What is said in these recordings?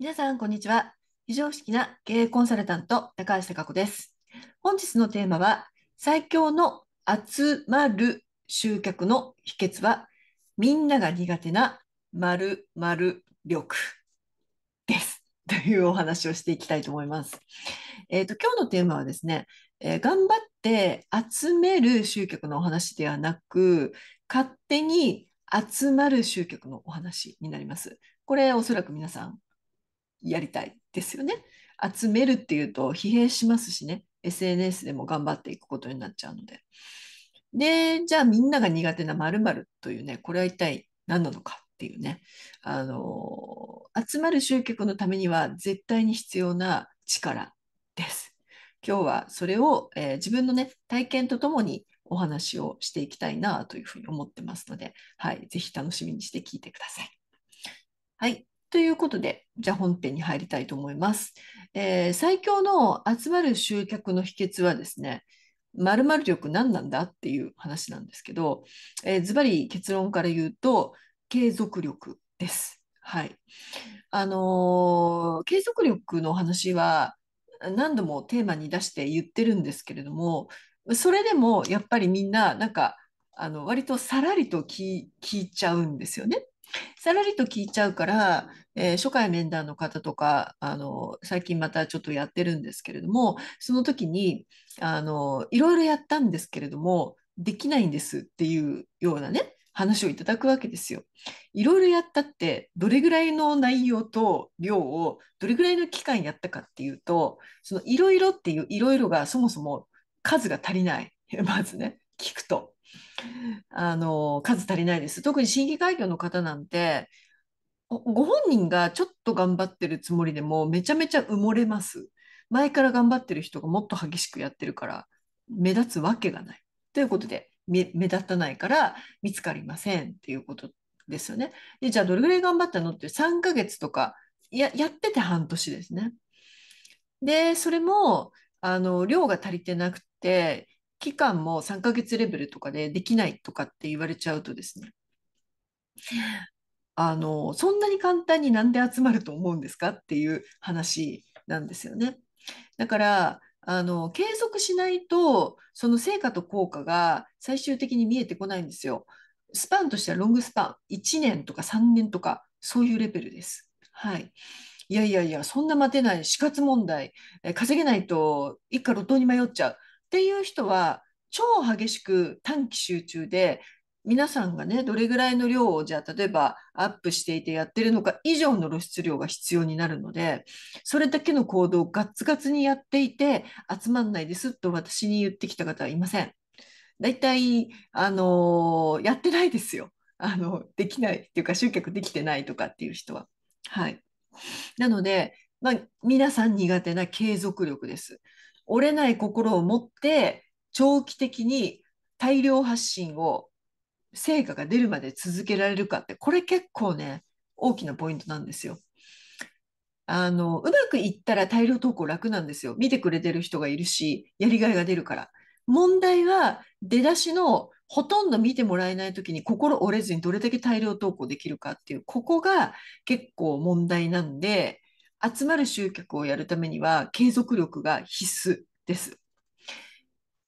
皆さん、こんにちは。非常識な経営コンサルタント、高橋貴子です。本日のテーマは、最強の集まる集客の秘訣は、みんなが苦手な〇〇力です。というお話をしていきたいと思います。えっ、ー、と、今日のテーマはですね、えー、頑張って集める集客のお話ではなく、勝手に集まる集客のお話になります。これ、おそらく皆さんやりたいですよね。集めるっていうと疲弊しますしね SNS でも頑張っていくことになっちゃうので。でじゃあみんなが苦手なまるというねこれは一体何なのかっていうねあの集まる集客のためには絶対に必要な力です。今日はそれを、えー、自分のね体験とともにお話をしていきたいなというふうに思ってますので、はい、ぜひ楽しみにして聞いてください。はい、ということで、じゃあ本編に入りたいと思います。えー、最強の集まる集客の秘訣はですね、〇〇力何なんだっていう話なんですけど、ズバリ結論から言うと、継続力です。はい。あのー、継続力の話は何度もテーマに出して言ってるんですけれども、それでもやっぱりみんな、なんか、あの割とさらりと聞いちゃうんですよね。さらりと聞いちゃうから、えー、初回面談の方とかあの最近またちょっとやってるんですけれどもその時にあのいろいろやったんですけれどもできないんですっていうようなね話をいただくわけですよ。いろいろやったってどれぐらいの内容と量をどれぐらいの期間やったかっていうとそのいろいろっていういろいろがそもそも数が足りない まずね聞くと。あの数足りないです。特に新規会業の方なんてご本人がちょっと頑張ってるつもりでもめちゃめちゃ埋もれます。前から頑張ってる人がもっと激しくやってるから目立つわけがない。ということで目立たないから見つかりませんっていうことですよね。でじゃあどれぐらい頑張ったのって3ヶ月とかややってて半年ですね。でそれもあの量が足りてなくて期間も3ヶ月レベルとかでできないとかって言われちゃうとですね、あのそんなに簡単になんで集まると思うんですかっていう話なんですよね。だからあの継続しないとその成果と効果が最終的に見えてこないんですよ。スパンとしてはロングスパン1年とか3年とかそういうレベルです。はい、いやいやいやそんな待てない死活問題稼げないと一家路頭に迷っちゃうっていう人は超激しく短期集中で皆さんがねどれぐらいの量をじゃあ例えばアップしていてやってるのか以上の露出量が必要になるのでそれだけの行動をガッツガツにやっていて集まんないですと私に言ってきた方はいません。大体あのー、やってないですよあのできないっていうか集客できてないとかっていう人は。はい、なので、まあ、皆さん苦手な継続力です。折れない心を持って長期的に大量発信を成果が出るまで続けられるかってこれ結構ね大きなポイントなんですよ。あのうまくいったら大量投稿楽なんですよ。見てくれてる人がいるしやりがいが出るから。問題は出だしのほとんど見てもらえない時に心折れずにどれだけ大量投稿できるかっていうここが結構問題なんで集まる集客をやるためには継続力が必須です。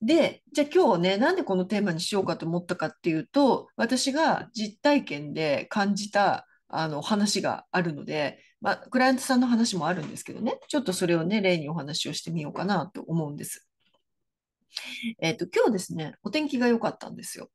で、じゃあ今日ね、なんでこのテーマにしようかと思ったかっていうと、私が実体験で感じたあの話があるので、まあ、クライアントさんの話もあるんですけどね、ちょっとそれをね、例にお話をしてみようかなと思うんです。えっ、ー、と、今日ですね、お天気が良かったんですよ。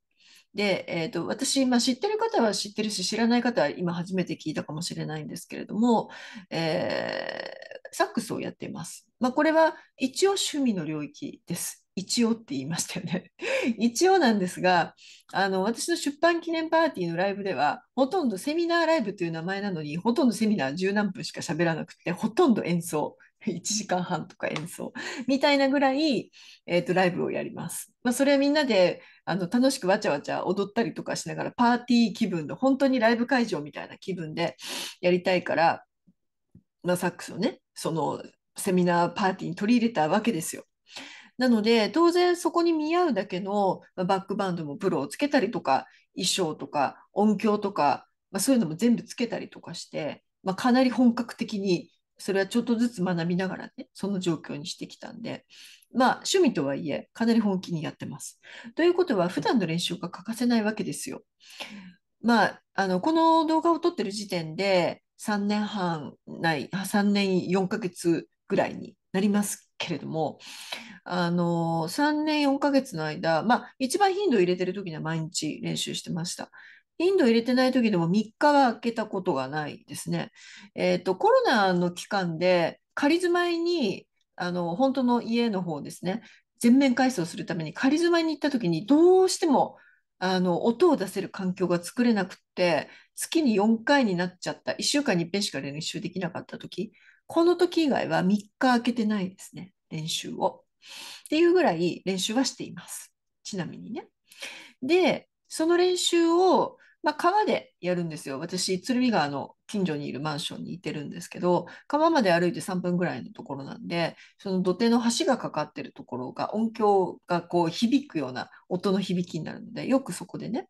で、えーと、私、まあ、知ってる方は知ってるし知らない方は今初めて聞いたかもしれないんですけれども、えー、サックスをやっています。まあ、これは一応趣味の領域です。一応って言いましたよね。一応なんですが、あの私の出版記念パーティーのライブでは、ほとんどセミナーライブという名前なのに、ほとんどセミナー十何分しか喋らなくて、ほとんど演奏。1 時間半とか演奏みたいなぐらい、えーと、ライブをやります。まあ、それはみんなであの楽しくわちゃわちゃ踊ったりとかしながらパーティー気分の本当にライブ会場みたいな気分でやりたいから、まあ、サックスをねそのセミナーパーティーに取り入れたわけですよ。なので当然そこに見合うだけのバックバンドもプロをつけたりとか衣装とか音響とか、まあ、そういうのも全部つけたりとかして、まあ、かなり本格的にそれはちょっとずつ学びながらね、その状況にしてきたんで、まあ、趣味とはいえ、かなり本気にやってます。ということは、普段の練習が欠かせないわけですよ。まあ、あのこの動画を撮ってる時点で、3年半ない、3年4ヶ月ぐらいになりますけれども、あの3年4ヶ月の間、まあ、一番頻度を入れてる時には毎日練習してました。インド入れてない時でも3日は空けたことがないですね。えっ、ー、と、コロナの期間で仮住まいに、あの、本当の家の方ですね、全面改装するために仮住まいに行った時にどうしてもあの音を出せる環境が作れなくて月に4回になっちゃった1週間に1遍しか練習できなかった時この時以外は3日空けてないですね練習を。っていうぐらい練習はしていますちなみにね。でその練習をまあ、川でやるんですよ。私、鶴見川の近所にいるマンションにいてるんですけど、川まで歩いて3分ぐらいのところなんで、その土手の橋がかかってるところが音響がこう響くような音の響きになるので、よくそこでね、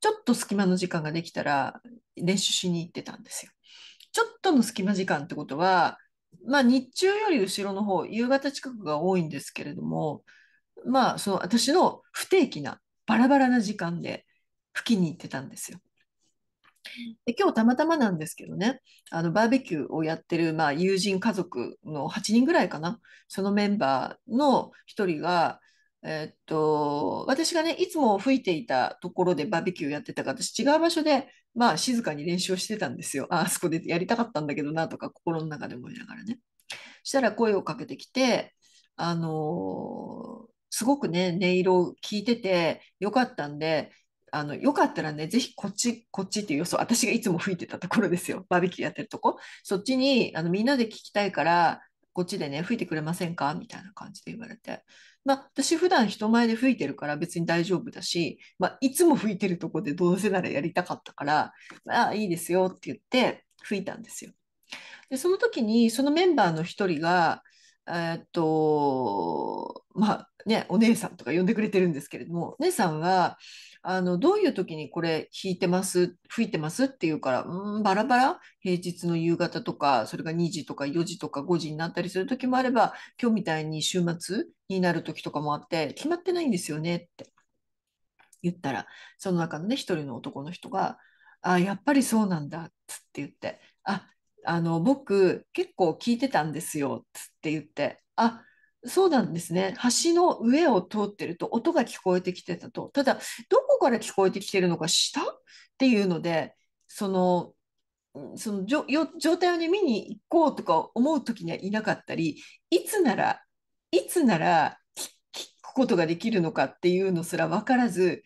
ちょっと隙間の時間ができたら練習しに行ってたんですよ。ちょっとの隙間時間ってことは、まあ、日中より後ろの方、夕方近くが多いんですけれども、まあ、その私の不定期なバラバラな時間で、吹きに行ってたんですよ。で今日たまたまなんですけどねあのバーベキューをやってる、まあ、友人家族の8人ぐらいかなそのメンバーの1人が、えー、っと私がねいつも吹いていたところでバーベキューやってたから私違う場所で、まあ、静かに練習をしてたんですよああそこでやりたかったんだけどなとか心の中で思いながらね。したら声をかけてきてあのー、すごくね音色を聞いててよかったんであのよかったらね、ぜひこっち、こっちっていう予想、私がいつも吹いてたところですよ、バーベキューやってるとこ、そっちにあのみんなで聞きたいから、こっちでね、吹いてくれませんかみたいな感じで言われて、まあ、私、普段人前で吹いてるから別に大丈夫だし、まあ、いつも吹いてるとこでどうせならやりたかったから、まあ、いいですよって言って吹いたんですよ。で、その時に、そのメンバーの一人が、えっと、まあね、お姉さんとか呼んでくれてるんですけれども、お姉さんは、あのどういう時にこれ弾いてます吹いてますって言うからうんバラバラ平日の夕方とかそれが2時とか4時とか5時になったりする時もあれば今日みたいに週末になる時とかもあって決まってないんですよねって言ったらその中のね一人の男の人が「あやっぱりそうなんだ」っつって言って「ああの僕結構聞いてたんですよ」っつって言って「あそうなんですね。橋の上を通ってると音が聞こえてきてたと。ただ、どこから聞こえてきてるのか下っていうので、その、その状態をね、見に行こうとか思う時にはいなかったり、いつなら、いつなら聞くことができるのかっていうのすら分からず、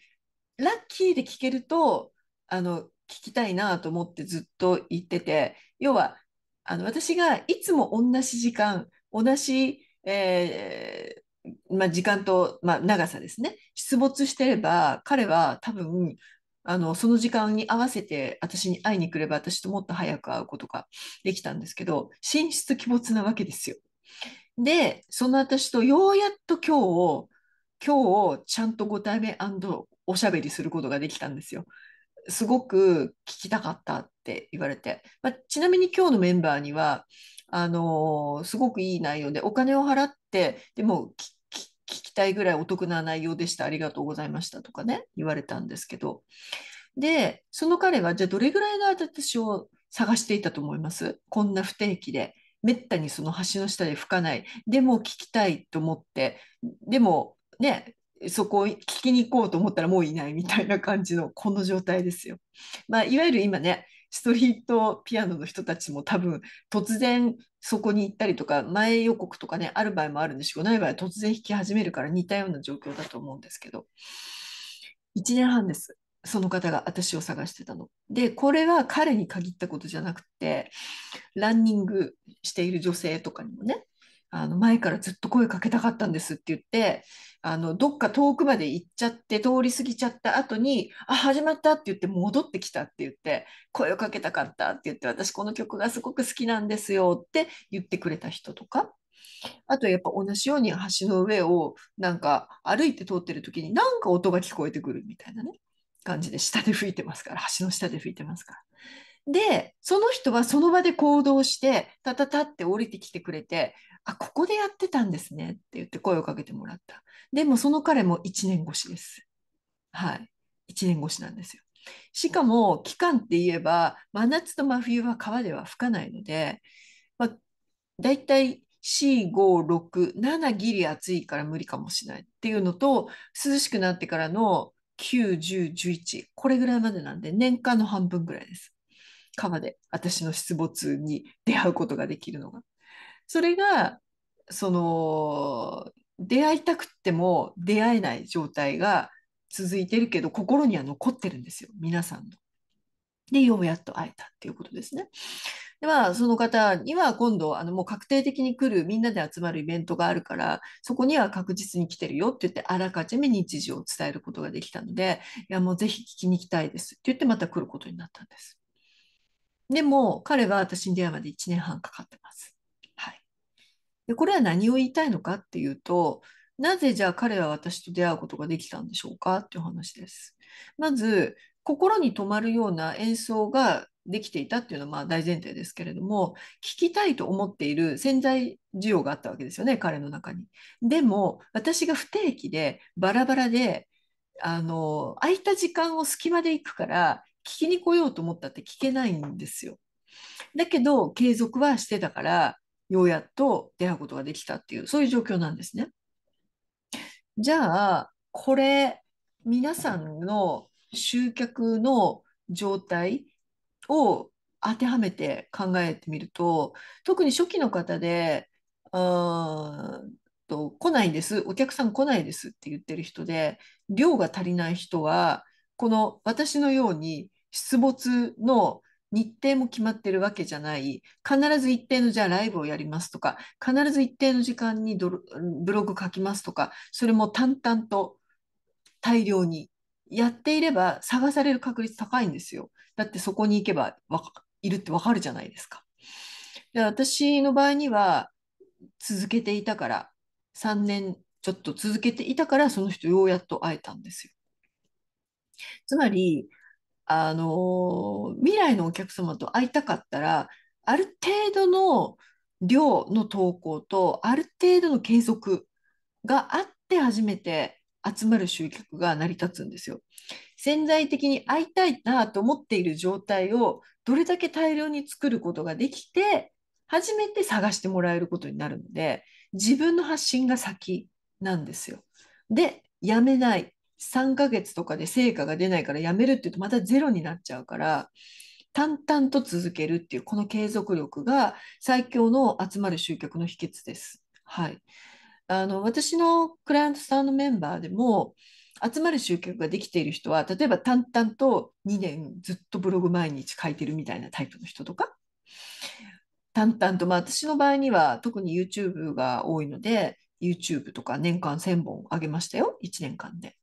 ラッキーで聞けると、あの、聞きたいなと思ってずっと言ってて、要は、あの、私がいつも同じ時間、同じえー、まあ、時間と、まあ、長さですね出没してれば彼は多分あのその時間に合わせて私に会いに来れば私ともっと早く会うことができたんですけど寝室鬼没なわけですよ。でその私とようやっと今日を今日ちゃんとご対面おしゃべりすることができたんですよ。すごく聞きたかったって言われて、まあ、ちなみに今日のメンバーにはあのすごくいい内容でお金を払ってでも聞きたいぐらいお得な内容でしたありがとうございましたとかね言われたんですけどでその彼はじゃあどれぐらいの私を探していたと思いますこんな不定期でめったにその橋の下で吹かないでも聞きたいと思ってでもねそこを聞きに行こうと思ったらもういないみたいな感じのこの状態ですよ。まあ、いわゆる今ねストリートピアノの人たちも多分突然そこに行ったりとか前予告とかねある場合もあるんですけどない場合は突然弾き始めるから似たような状況だと思うんですけど1年半ですその方が私を探してたの。でこれは彼に限ったことじゃなくてランニングしている女性とかにもねあの前からずっと声かけたかったんですって言ってあのどっか遠くまで行っちゃって通り過ぎちゃった後に「あ始まった」って言って戻ってきたって言って「声をかけたかった」って言って「私この曲がすごく好きなんですよ」って言ってくれた人とか。あとやっぱ同じように橋の上をなんか歩いて通ってる時になんか音が聞こえてくるみたいなね感じで下で吹いてますから橋の下で吹いてますからで、その人はその場で行動して、たたたって降りてきてくれて、あ、ここでやってたんですねって言って声をかけてもらった。でもその彼も1年越しです。はい。1年越しなんですよ。しかも期間って言えば、真夏と真冬は川では吹かないので、まあ、だいたい4、5、6、7ギリ暑いから無理かもしれないっていうのと、涼しくなってからの9、10、11、これぐらいまでなんで、年間の半分ぐらいです。川で私の出没に出会うことができるのが。それがその出会いたくっても出会えない状態が続いてるけど心には残ってるんですよ皆さんの。でようやっと会えたっていうことですね。でまあその方には今度あのもう確定的に来るみんなで集まるイベントがあるからそこには確実に来てるよって言ってあらかじめ日時を伝えることができたのでいやもうぜひ聞きに行きたいですって言ってまた来ることになったんです。でも、彼は私に出会うまで1年半かかってます。はい。で、これは何を言いたいのかっていうと、なぜじゃあ彼は私と出会うことができたんでしょうかっていう話です。まず、心に留まるような演奏ができていたっていうのはまあ大前提ですけれども聞きたいと思っている潜在需要があったわけですよね彼の中に。でも私が不定期でバラバラであの空いた時間を隙間で行くからきに来ようと思ったって聞けないんですよ。だけど継続はしてたからようやっと出会うことができたっていうそういう状況なんですね。じゃあこれ皆さんの集客の状態を当てはめて考えてみると特に初期の方でうんと来ないんですお客さん来ないですって言ってる人で量が足りない人はこの私のように出没の日程も決まってるわけじゃない必ず一定のじゃあライブをやりますとか必ず一定の時間にブログ書きますとかそれも淡々と大量にやっていれば探される確率高いんですよだってそこに行けばいるってわかるじゃないですか。で私の場合には続けていたから3年ちょっと続けていたからその人ようやっと会えたんですよ。つまりあの未来のお客様と会いたかったらある程度の量の投稿とある程度の継続があって初めて集まる集客が成り立つんですよ。潜在的に会いたいなと思っている状態をどれだけ大量に作ることができて初めて探してもらえることになるので自分の発信が先なんですよ。でやめない3ヶ月とかで成果が出ないからやめるって言うとまたゼロになっちゃうから淡々と続けるっていうこの継続力が最強の集まる集客の秘訣です。はい、あの私のクライアントさんのメンバーでも集まる集客ができている人は例えば淡々と2年ずっとブログ毎日書いてるみたいなタイプの人とか淡々と、まあ、私の場合には特に YouTube が多いので YouTube とか年間1000本あげましたよ1年間で。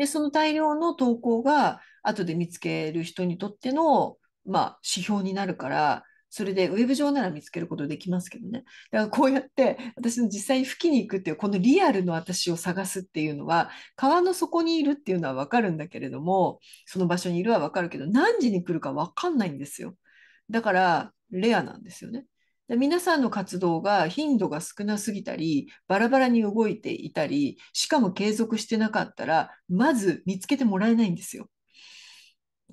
でその大量の投稿が後で見つける人にとっての、まあ、指標になるからそれでウェブ上なら見つけることできますけどねだからこうやって私の実際に吹きに行くっていうこのリアルの私を探すっていうのは川の底にいるっていうのは分かるんだけれどもその場所にいるは分かるけど何時に来るか分かんないんですよだからレアなんですよね。で皆さんの活動が頻度が少なすぎたりバラバラに動いていたりしかも継続してなかったらまず見つけてもらえないんですよ。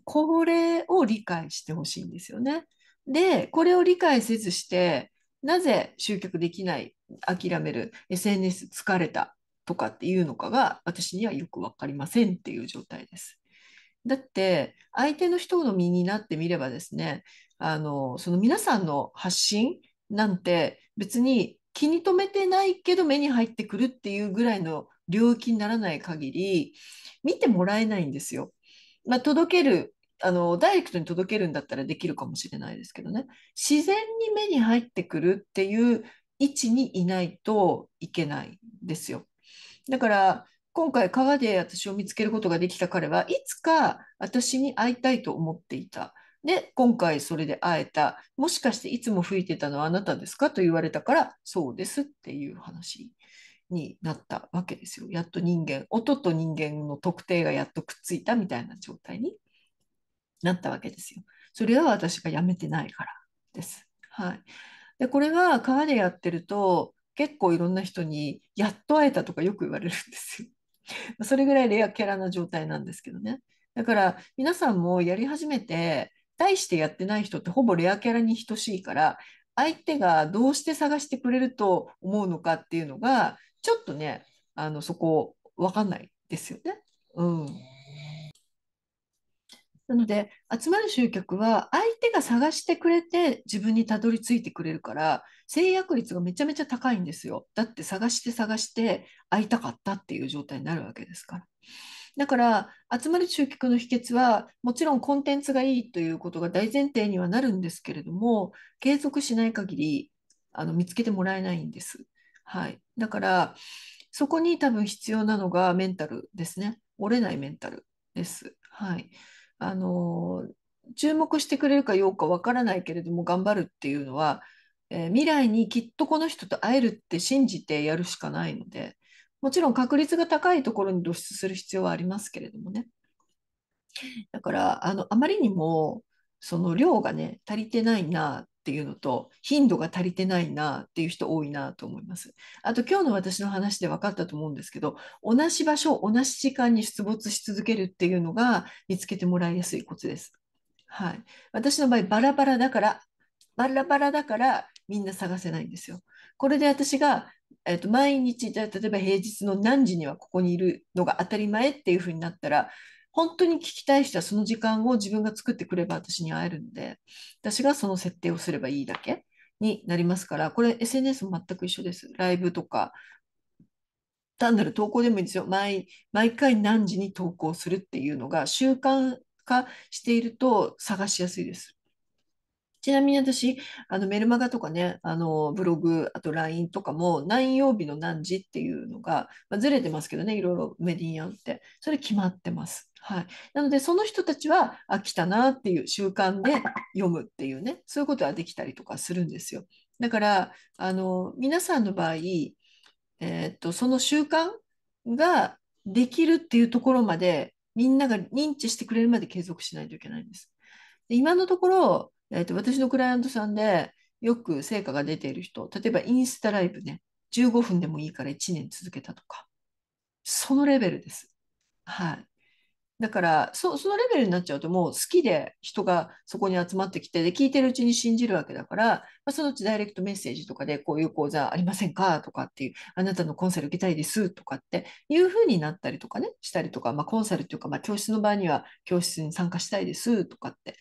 これを理解してほしいんですよね。でこれを理解せずしてなぜ集客できない諦める SNS 疲れたとかっていうのかが私にはよく分かりませんっていう状態です。だって相手の人の身になってみればですねあのその皆さんの発信なんて別に気に留めてないけど目に入ってくるっていうぐらいの領域にならない限り見てもらえないんですよ。まあ、届けるあのダイレクトに届けるんだったらできるかもしれないですけどね自然に目に入ってくるっていう位置にいないといけないですよ。だから今回川で私を見つけることができた彼はいつか私に会いたいと思っていた。で今回それで会えたもしかしていつも吹いてたのはあなたですかと言われたからそうですっていう話になったわけですよやっと人間音と人間の特定がやっとくっついたみたいな状態になったわけですよそれは私がやめてないからです。はい、でこれは川でやってると結構いろんな人に「やっと会えた」とかよく言われるんですよ。それぐらいレアキャラな状態なんですけどね。だから皆さんもやり始めて対してやってない人ってほぼレアキャラに等しいから相手がどうして探してくれると思うのかっていうのがちょっとねあのそこ分かんないですよね。うんなので集まる集客は相手が探してくれて自分にたどり着いてくれるから制約率がめちゃめちゃ高いんですよ。だって探して探して会いたかったっていう状態になるわけですから。だから集まる集客の秘訣はもちろんコンテンツがいいということが大前提にはなるんですけれども継続しない限りあの見つけてもらえないんです。はい、だからそこに多分必要なのがメンタルですね。折れないメンタルです。はい、あの注目してくれるかどうかわからないけれども頑張るっていうのは、えー、未来にきっとこの人と会えるって信じてやるしかないので。もちろん確率が高いところに露出する必要はありますけれどもね。だからあのあまりにもその量がね足りてないなっていうのと頻度が足りてないなっていう人多いなと思います。あと今日の私の話で分かったと思うんですけど同じ場所同じ時間に出没し続けるっていうのが見つけてもらいやすいコツです。はい、私の場合バラバラだからバラバラだからみんな探せないんですよ。これで私がえー、と毎日じゃ例えば平日の何時にはここにいるのが当たり前っていう風になったら本当に聞きたい人はその時間を自分が作ってくれば私に会えるんで私がその設定をすればいいだけになりますからこれ SNS も全く一緒ですライブとか単なる投稿でもいいんですよ毎毎回何時に投稿するっていうのが習慣化していると探しやすいですちなみに私、あのメルマガとかね、あのブログ、あと LINE とかも何曜日の何時っていうのが、まあ、ずれてますけどね、いろいろメディアンって。それ決まってます。はい、なのでその人たちは飽きたなっていう習慣で読むっていうねそういうことはできたりとかするんですよ。だからあの皆さんの場合、えー、っとその習慣ができるっていうところまでみんなが認知してくれるまで継続しないといけないんです。で今のところえと、私のクライアントさんでよく成果が出ている人、例えばインスタライブね、15分でもいいから1年続けたとか、そのレベルです。はい。だからそ、そのレベルになっちゃうと、もう好きで人がそこに集まってきて、で、聞いてるうちに信じるわけだから、まあ、そのうちダイレクトメッセージとかで、こういう講座ありませんかとかっていう、あなたのコンサル受けたいですとかっていうふうになったりとかね、したりとか、まあ、コンサルというか、まあ、教室の場合には教室に参加したいですとかって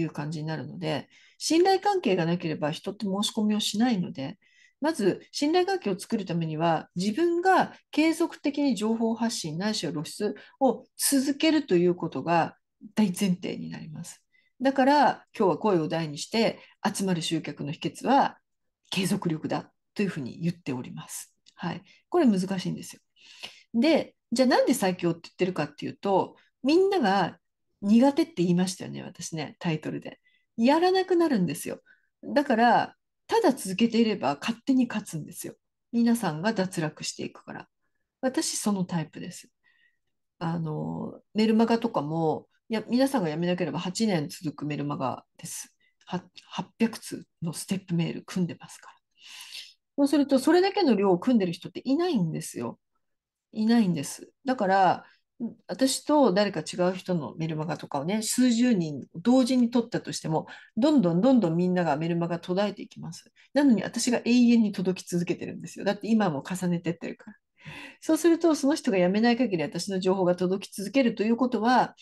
いう感じになるので、信頼関係がなければ人って申し込みをしないので、まず信頼関係を作るためには、自分が継続的に情報発信ないしは露出を続けるということが大前提になります。だから今日は声を大にして集まる集客の秘訣は継続力だというふうに言っております。はい、これ難しいんですよ。でじゃあなんで最強って言ってるかっていうとみんなが苦手って言いましたよね私ねタイトルでやらなくなるんですよだからただ続けていれば勝手に勝つんですよ皆さんが脱落していくから私そのタイプですあのメルマガとかもや皆さんが辞めなければ8年続くメルマガです800通のステップメール組んでますからそうするとそれだけの量を組んでる人っていないんですよいないんですだから私と誰か違う人のメルマガとかをね、数十人同時に取ったとしても、どんどんどんどんみんながメルマガ途絶えていきます。なのに私が永遠に届き続けてるんですよ。だって今も重ねてってるから。そうすると、その人が辞めない限り私の情報が届き続けるということは、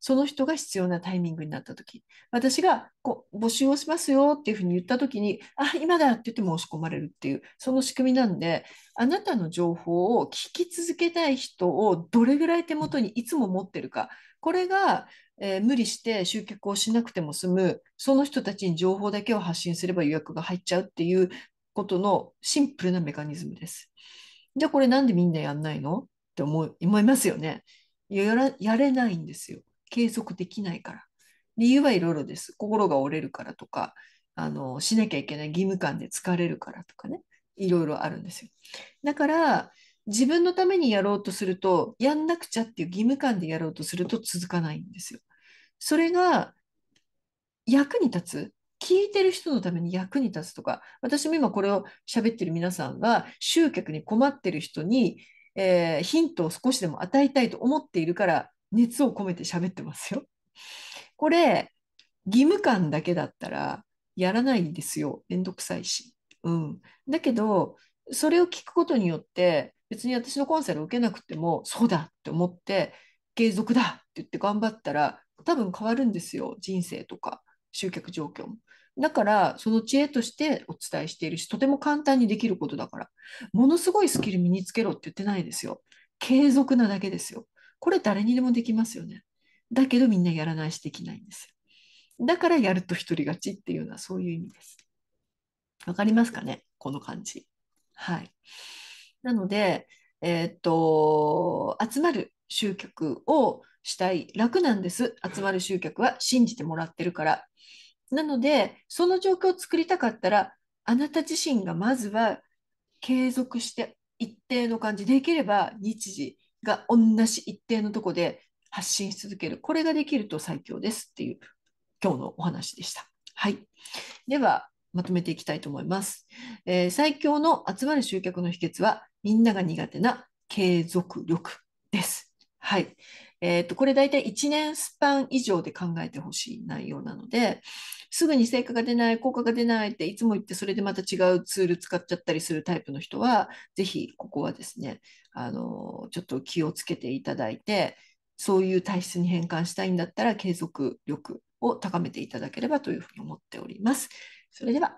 その人が必要なタイミングになったとき、私がこう募集をしますよっていうふうに言ったときに、あ、今だって言って申し込まれるっていう、その仕組みなんで、あなたの情報を聞き続けたい人をどれぐらい手元にいつも持ってるか、これが、えー、無理して集客をしなくても済む、その人たちに情報だけを発信すれば予約が入っちゃうっていうことのシンプルなメカニズムです。じゃあこれなんでみんなやんないのって思い思いますよねやら。やれないんですよ。継続できないから。理由はいろいろです。心が折れるからとか、あのしなきゃいけない義務感で疲れるからとかね、いろいろあるんですよ。だから、自分のためにやろうとすると、やんなくちゃっていう義務感でやろうとすると続かないんですよ。それが役に立つ聞いてる人のために役に立つとか、私も今これを喋ってる皆さんが集客に困ってる人に、えー、ヒントを少しでも与えたいと思っているから熱を込めて喋ってますよ。これ義務感だけだったらやらないんですよ。めんどくさいし。うん、だけどそれを聞くことによって別に私のコンサルを受けなくてもそうだって思って継続だって言って頑張ったら多分変わるんですよ人生とか。集客状況も。だから、その知恵としてお伝えしているし、とても簡単にできることだから、ものすごいスキル身につけろって言ってないですよ。継続なだけですよ。これ誰にでもできますよね。だけどみんなやらないしできないんですよ。だからやると一人勝ちっていうのはそういう意味です。わかりますかねこの感じ。はい。なので、えー、っと、集まる集客をしたい楽なんです集まる集客は信じてもらってるからなので、その状況を作りたかったら、あなた自身がまずは継続して一定の感じできれば日時が同じ一定のとこで発信し続けるこれができると最強ですっていう今日のお話でした。はい、ではまとめていきたいと思います、えー、最強の集まる集客の秘訣はみんなが苦手な継続力です。はい。えっ、ー、と、これ大体1年スパン以上で考えてほしい内容なので、すぐに成果が出ない効果が出ないっていつも言ってそれでまた違うツール使っちゃったりするタイプの人はぜひここはですねあのちょっと気をつけていただいてそういう体質に変換したいんだったら継続力を高めていただければというふうに思っております。それでは